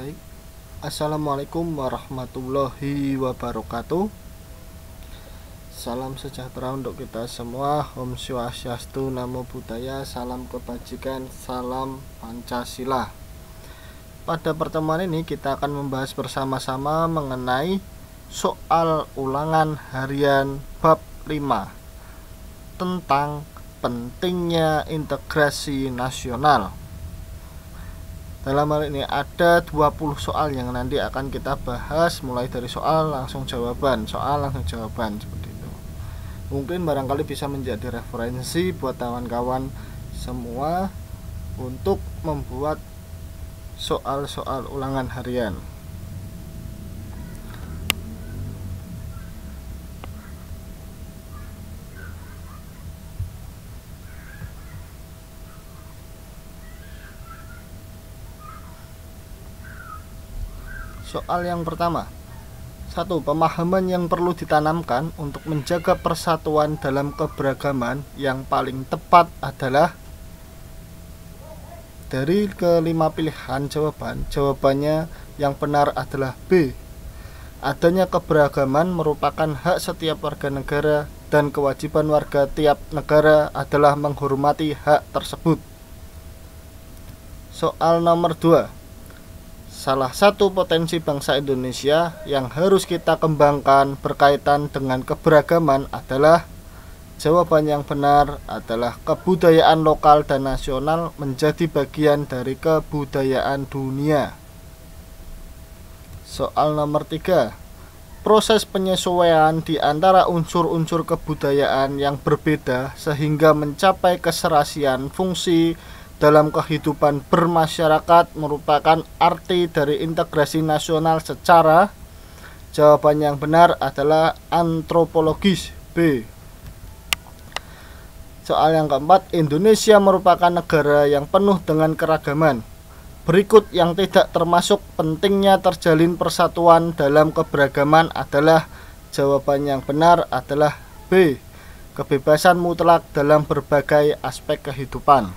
Baik. Assalamualaikum warahmatullahi wabarakatuh. Salam sejahtera untuk kita semua. Om Swastiastu, Namo Buddhaya, salam kebajikan, salam Pancasila. Pada pertemuan ini kita akan membahas bersama-sama mengenai soal ulangan harian bab 5 tentang pentingnya integrasi nasional. Dalam hal ini ada 20 soal yang nanti akan kita bahas mulai dari soal langsung jawaban, soal langsung jawaban seperti itu. Mungkin barangkali bisa menjadi referensi buat kawan-kawan semua untuk membuat soal-soal ulangan harian. Soal yang pertama, satu pemahaman yang perlu ditanamkan untuk menjaga persatuan dalam keberagaman yang paling tepat adalah dari kelima pilihan jawaban, jawabannya yang benar adalah B. Adanya keberagaman merupakan hak setiap warga negara dan kewajiban warga tiap negara adalah menghormati hak tersebut. Soal nomor 2 salah satu potensi bangsa Indonesia yang harus kita kembangkan berkaitan dengan keberagaman adalah jawaban yang benar adalah kebudayaan lokal dan nasional menjadi bagian dari kebudayaan dunia. Soal nomor tiga, Proses penyesuaian di antara unsur-unsur kebudayaan yang berbeda sehingga mencapai keserasian fungsi dalam kehidupan bermasyarakat merupakan arti dari integrasi nasional secara jawaban yang benar adalah antropologis B soal yang keempat Indonesia merupakan negara yang penuh dengan keragaman berikut yang tidak termasuk pentingnya terjalin persatuan dalam keberagaman adalah jawaban yang benar adalah B kebebasan mutlak dalam berbagai aspek kehidupan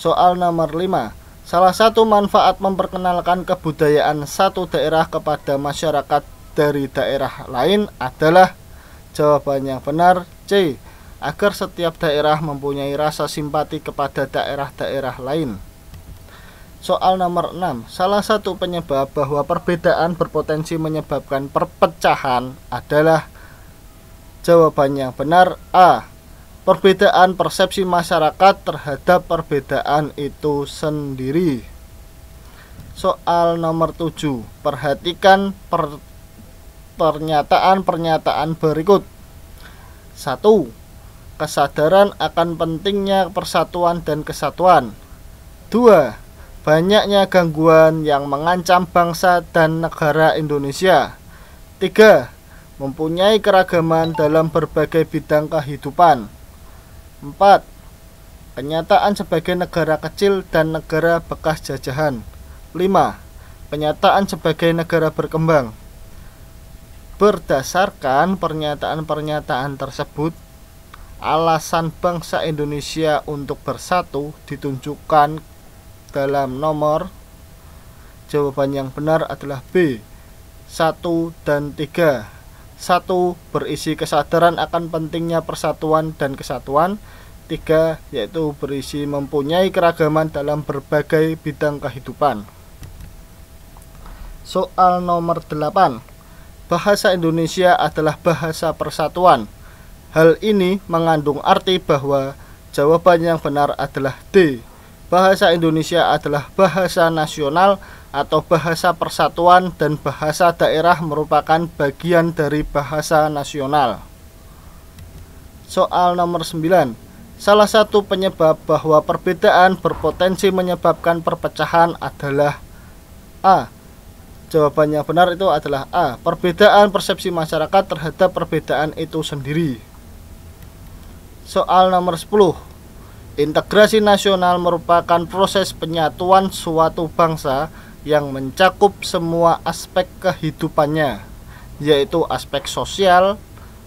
Soal nomor 5. Salah satu manfaat memperkenalkan kebudayaan satu daerah kepada masyarakat dari daerah lain adalah jawaban yang benar C. Agar setiap daerah mempunyai rasa simpati kepada daerah-daerah lain. Soal nomor 6. Salah satu penyebab bahwa perbedaan berpotensi menyebabkan perpecahan adalah jawaban yang benar A perbedaan persepsi masyarakat terhadap perbedaan itu sendiri. Soal nomor 7. Perhatikan pernyataan-pernyataan berikut. 1. Kesadaran akan pentingnya persatuan dan kesatuan. 2. Banyaknya gangguan yang mengancam bangsa dan negara Indonesia. 3. Mempunyai keragaman dalam berbagai bidang kehidupan. 4. Kenyataan sebagai negara kecil dan negara bekas jajahan. 5. Kenyataan sebagai negara berkembang. Berdasarkan pernyataan-pernyataan tersebut, alasan bangsa Indonesia untuk bersatu ditunjukkan dalam nomor jawaban yang benar adalah B 1 dan 3 satu berisi kesadaran akan pentingnya persatuan dan kesatuan tiga yaitu berisi mempunyai keragaman dalam berbagai bidang kehidupan soal nomor 8 bahasa Indonesia adalah bahasa persatuan hal ini mengandung arti bahwa jawaban yang benar adalah D bahasa Indonesia adalah bahasa nasional atau bahasa persatuan dan bahasa daerah merupakan bagian dari bahasa nasional. Soal nomor 9. Salah satu penyebab bahwa perbedaan berpotensi menyebabkan perpecahan adalah A. Jawabannya benar itu adalah A. Perbedaan persepsi masyarakat terhadap perbedaan itu sendiri. Soal nomor 10. Integrasi nasional merupakan proses penyatuan suatu bangsa yang mencakup semua aspek kehidupannya, yaitu aspek sosial,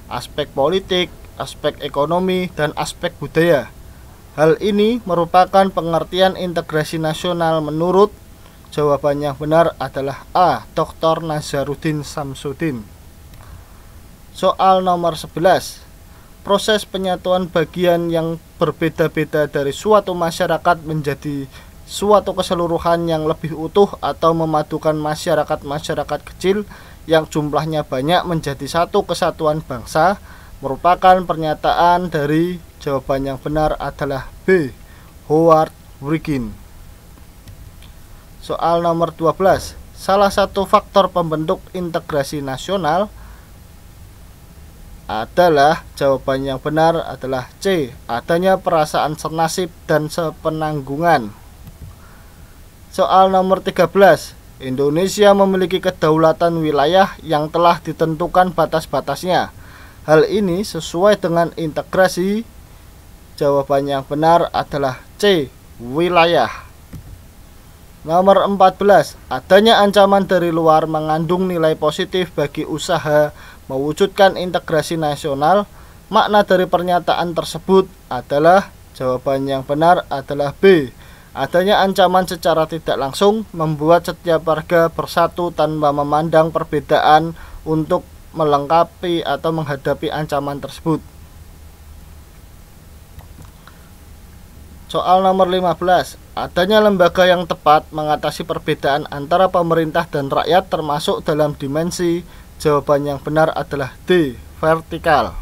aspek politik, aspek ekonomi, dan aspek budaya. Hal ini merupakan pengertian integrasi nasional menurut jawabannya benar adalah A. Dr. Nazaruddin Samsudin. Soal nomor 11. Proses penyatuan bagian yang berbeda-beda dari suatu masyarakat menjadi suatu keseluruhan yang lebih utuh atau memadukan masyarakat-masyarakat kecil yang jumlahnya banyak menjadi satu kesatuan bangsa merupakan pernyataan dari jawaban yang benar adalah B. Howard Wiggin. Soal nomor 12. Salah satu faktor pembentuk integrasi nasional adalah jawaban yang benar adalah C. Adanya perasaan senasib dan sepenanggungan. Soal nomor 13. Indonesia memiliki kedaulatan wilayah yang telah ditentukan batas-batasnya. Hal ini sesuai dengan integrasi. Jawaban yang benar adalah C. Wilayah. Nomor 14, adanya ancaman dari luar mengandung nilai positif bagi usaha mewujudkan integrasi nasional. Makna dari pernyataan tersebut adalah jawaban yang benar adalah B. Adanya ancaman secara tidak langsung membuat setiap warga bersatu tanpa memandang perbedaan untuk melengkapi atau menghadapi ancaman tersebut. Soal nomor 15, adanya lembaga yang tepat mengatasi perbedaan antara pemerintah dan rakyat termasuk dalam dimensi jawaban yang benar adalah D, vertikal.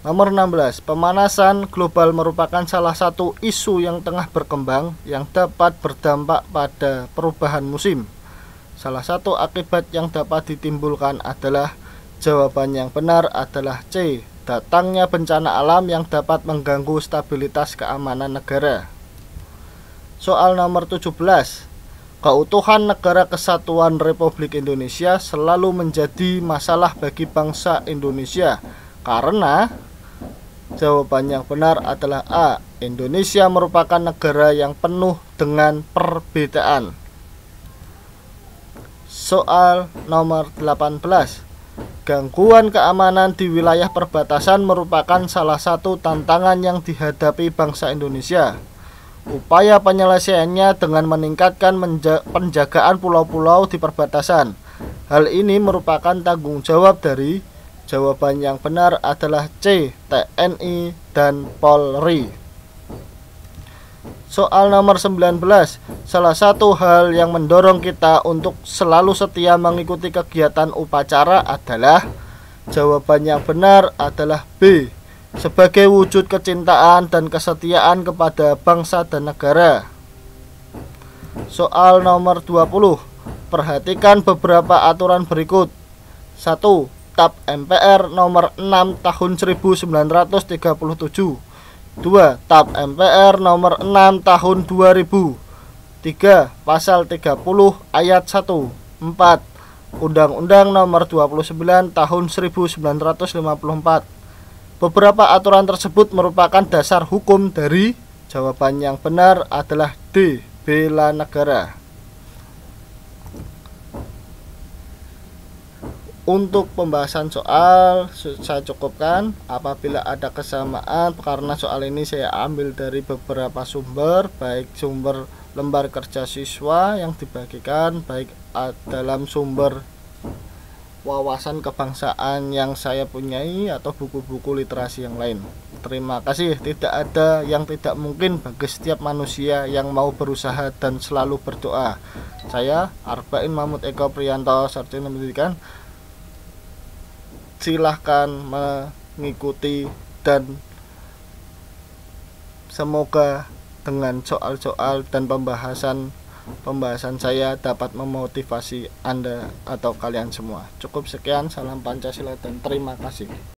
Nomor 16, pemanasan global merupakan salah satu isu yang tengah berkembang yang dapat berdampak pada perubahan musim. Salah satu akibat yang dapat ditimbulkan adalah jawaban yang benar adalah C. Datangnya bencana alam yang dapat mengganggu stabilitas keamanan negara. Soal nomor 17. Keutuhan negara kesatuan Republik Indonesia selalu menjadi masalah bagi bangsa Indonesia karena Jawaban yang benar adalah A. Indonesia merupakan negara yang penuh dengan perbedaan. Soal nomor 18. Gangguan keamanan di wilayah perbatasan merupakan salah satu tantangan yang dihadapi bangsa Indonesia. Upaya penyelesaiannya dengan meningkatkan penjagaan pulau-pulau di perbatasan. Hal ini merupakan tanggung jawab dari Jawaban yang benar adalah C, TNI dan Polri. Soal nomor 19, salah satu hal yang mendorong kita untuk selalu setia mengikuti kegiatan upacara adalah jawaban yang benar adalah B. Sebagai wujud kecintaan dan kesetiaan kepada bangsa dan negara. Soal nomor 20, perhatikan beberapa aturan berikut. 1. Kitab MPR nomor 6 tahun 1937. 2. Tab MPR nomor 6 tahun 2000. 3. Pasal 30 ayat 1. 4. Undang-Undang Nomor 29 Tahun 1954. Beberapa aturan tersebut merupakan dasar hukum dari jawaban yang benar adalah D. Bela negara. Untuk pembahasan soal saya cukupkan. Apabila ada kesamaan karena soal ini saya ambil dari beberapa sumber, baik sumber lembar kerja siswa yang dibagikan, baik dalam sumber wawasan kebangsaan yang saya punyai atau buku-buku literasi yang lain. Terima kasih. Tidak ada yang tidak mungkin bagi setiap manusia yang mau berusaha dan selalu berdoa. Saya Arba'in Mahmud Eko Prianto, Sarjana Pendidikan silahkan mengikuti dan semoga dengan soal-soal dan pembahasan pembahasan saya dapat memotivasi Anda atau kalian semua. Cukup sekian, salam Pancasila dan terima kasih.